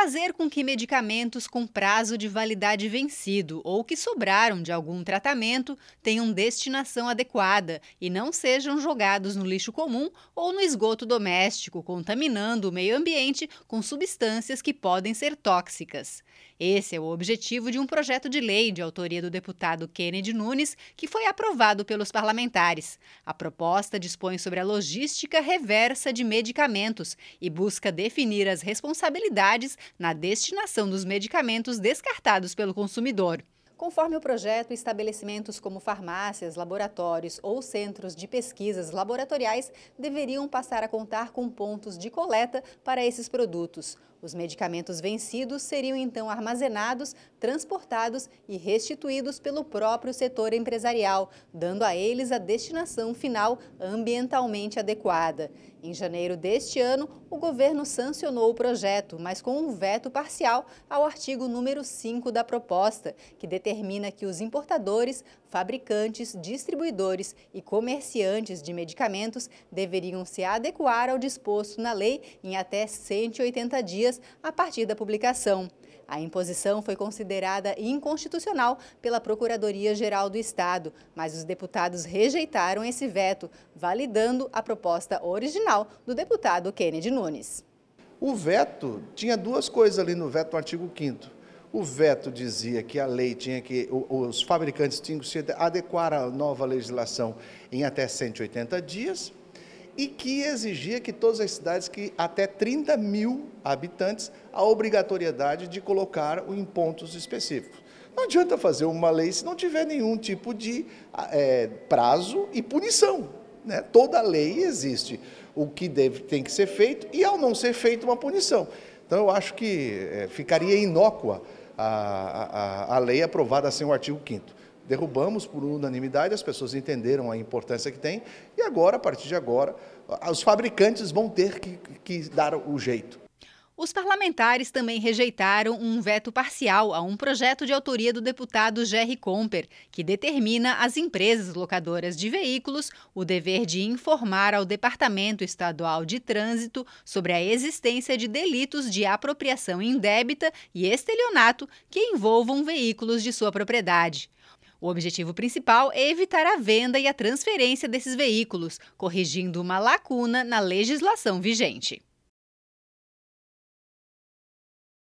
fazer com que medicamentos com prazo de validade vencido ou que sobraram de algum tratamento tenham destinação adequada e não sejam jogados no lixo comum ou no esgoto doméstico, contaminando o meio ambiente com substâncias que podem ser tóxicas. Esse é o objetivo de um projeto de lei de autoria do deputado Kennedy Nunes, que foi aprovado pelos parlamentares. A proposta dispõe sobre a logística reversa de medicamentos e busca definir as responsabilidades na destinação dos medicamentos descartados pelo consumidor. Conforme o projeto, estabelecimentos como farmácias, laboratórios ou centros de pesquisas laboratoriais deveriam passar a contar com pontos de coleta para esses produtos. Os medicamentos vencidos seriam então armazenados, transportados e restituídos pelo próprio setor empresarial, dando a eles a destinação final ambientalmente adequada. Em janeiro deste ano, o governo sancionou o projeto, mas com um veto parcial ao artigo número 5 da proposta, que determina determina que os importadores, fabricantes, distribuidores e comerciantes de medicamentos deveriam se adequar ao disposto na lei em até 180 dias a partir da publicação. A imposição foi considerada inconstitucional pela Procuradoria-Geral do Estado, mas os deputados rejeitaram esse veto, validando a proposta original do deputado Kennedy Nunes. O veto tinha duas coisas ali no veto no artigo 5 o veto dizia que a lei tinha que, os fabricantes tinham que se adequar à nova legislação em até 180 dias e que exigia que todas as cidades que até 30 mil habitantes a obrigatoriedade de colocar em pontos específicos. Não adianta fazer uma lei se não tiver nenhum tipo de ah, é, prazo e punição. Né? Toda lei existe o que deve, tem que ser feito e, ao não ser feito, uma punição. Então, eu acho que é, ficaria inócua a, a, a lei é aprovada sem assim, o artigo 5 derrubamos por unanimidade, as pessoas entenderam a importância que tem, e agora, a partir de agora, os fabricantes vão ter que, que dar o jeito. Os parlamentares também rejeitaram um veto parcial a um projeto de autoria do deputado Jerry Comper, que determina às empresas locadoras de veículos o dever de informar ao Departamento Estadual de Trânsito sobre a existência de delitos de apropriação indébita e estelionato que envolvam veículos de sua propriedade. O objetivo principal é evitar a venda e a transferência desses veículos, corrigindo uma lacuna na legislação vigente.